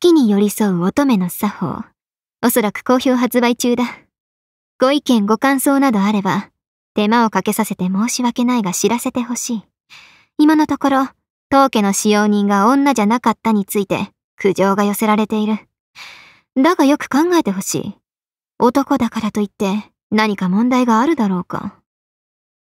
きに寄り添う乙女の作法。おそらく好評発売中だ。ご意見ご感想などあれば、手間をかけさせて申し訳ないが知らせてほしい。今のところ、当家の使用人が女じゃなかったについて苦情が寄せられている。だがよく考えてほしい。男だからといって何か問題があるだろうか。